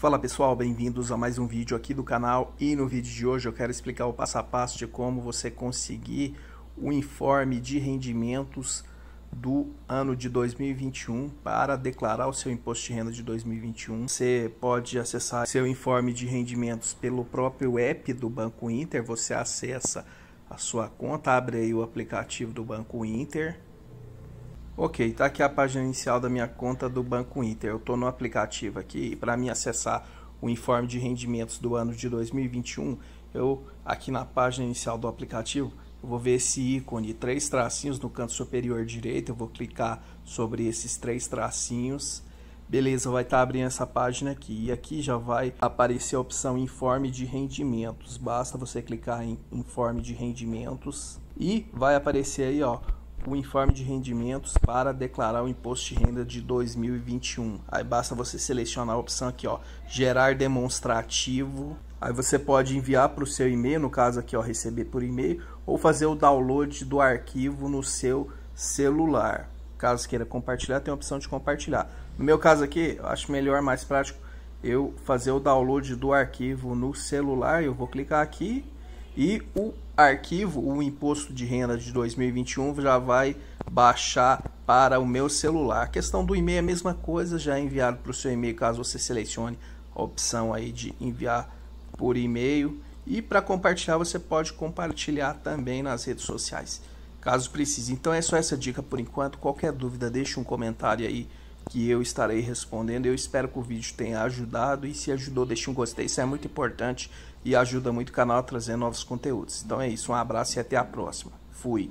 Fala pessoal, bem-vindos a mais um vídeo aqui do canal e no vídeo de hoje eu quero explicar o passo a passo de como você conseguir o informe de rendimentos do ano de 2021 para declarar o seu imposto de renda de 2021. Você pode acessar seu informe de rendimentos pelo próprio app do Banco Inter, você acessa a sua conta, abre aí o aplicativo do Banco Inter, Ok, tá aqui a página inicial da minha conta do Banco Inter. Eu estou no aplicativo aqui para me acessar o informe de rendimentos do ano de 2021, eu aqui na página inicial do aplicativo, eu vou ver esse ícone, três tracinhos no canto superior direito, eu vou clicar sobre esses três tracinhos. Beleza, vai estar tá abrindo essa página aqui e aqui já vai aparecer a opção informe de rendimentos. Basta você clicar em informe de rendimentos e vai aparecer aí, ó, o informe de rendimentos para declarar o imposto de renda de 2021. Aí basta você selecionar a opção aqui, ó, gerar demonstrativo. Aí você pode enviar para o seu e-mail, no caso aqui, ó, receber por e-mail, ou fazer o download do arquivo no seu celular. Caso queira compartilhar, tem a opção de compartilhar. No meu caso aqui, acho melhor, mais prático, eu fazer o download do arquivo no celular. Eu vou clicar aqui e o arquivo, o imposto de renda de 2021 já vai baixar para o meu celular. A questão do e-mail é a mesma coisa, já é enviado para o seu e-mail caso você selecione a opção aí de enviar por e-mail. E para compartilhar, você pode compartilhar também nas redes sociais, caso precise. Então é só essa dica por enquanto. Qualquer dúvida, deixe um comentário aí que eu estarei respondendo. Eu espero que o vídeo tenha ajudado e se ajudou, deixe um gostei, isso é muito importante e ajuda muito o canal a trazer novos conteúdos. Então é isso, um abraço e até a próxima. Fui.